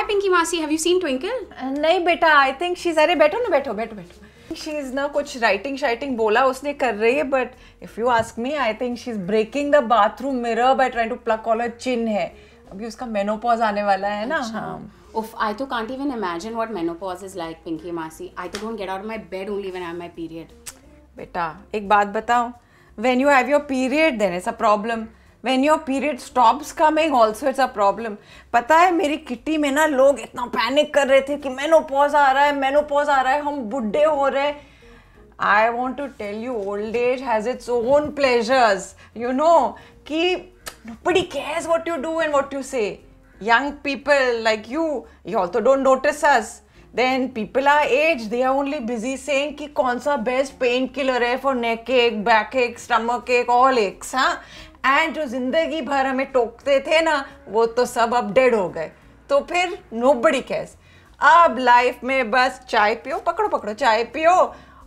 Hi Pinky Masi, have you seen Twinkle? नहीं बेटा I think she's अरे बैठो ना बैठो बैठो बैठो She is ना कुछ writing शाइटिंग बोला उसने कर रही है but if you ask me I think she's breaking the bathroom mirror by trying to pluck all her chin है अभी उसका मेनोपॉज आने वाला है ना हाँ Oof, I too can't even imagine what menopause is like, Pinky Masi. I too don't get out of my bed only when I have my period. बेटा एक बात बताओ when you have your period then it's a problem when your period stops coming also it's a problem पता है मेरी kitty में ना लोग इतना पैनिक कर रहे थे कि मैनोपॉज आ रहा है मैनोपॉज आ रहा है हम बुढ़े हो रहे हैं I want to tell you old age has its own pleasures you know कि बड़ी cares what you do and what you say young people like you you also don't notice us then people are as they are only busy saying कि कौन सा best pain killer है for neck एक back एक stomach एक all x हाँ and जो जिंदगी भर हमें टोकते थे ना वो तो सब अब डेड हो गए तो फिर नो बड़ी कैस अब लाइफ में बस चाय पियो पकड़ो पकड़ो चाय पियो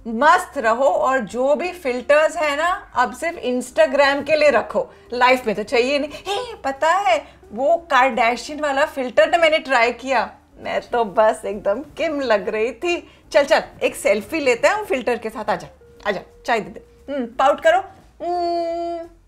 मस्त रहो और जो भी फिल्टर्स है ना अब सिर्फ इंस्टाग्राम के लिए रखो लाइफ में तो चाहिए नहीं हे पता है वो कार्डेशियन वाला फिल्टर ना तो मैंने ट्राई किया मैं तो बस एकदम किम लग रही थी चल चल एक सेल्फी लेते हैं हम फिल्टर के साथ आजा आजा चाय दे दे पाउट हम्म, करो हम्म।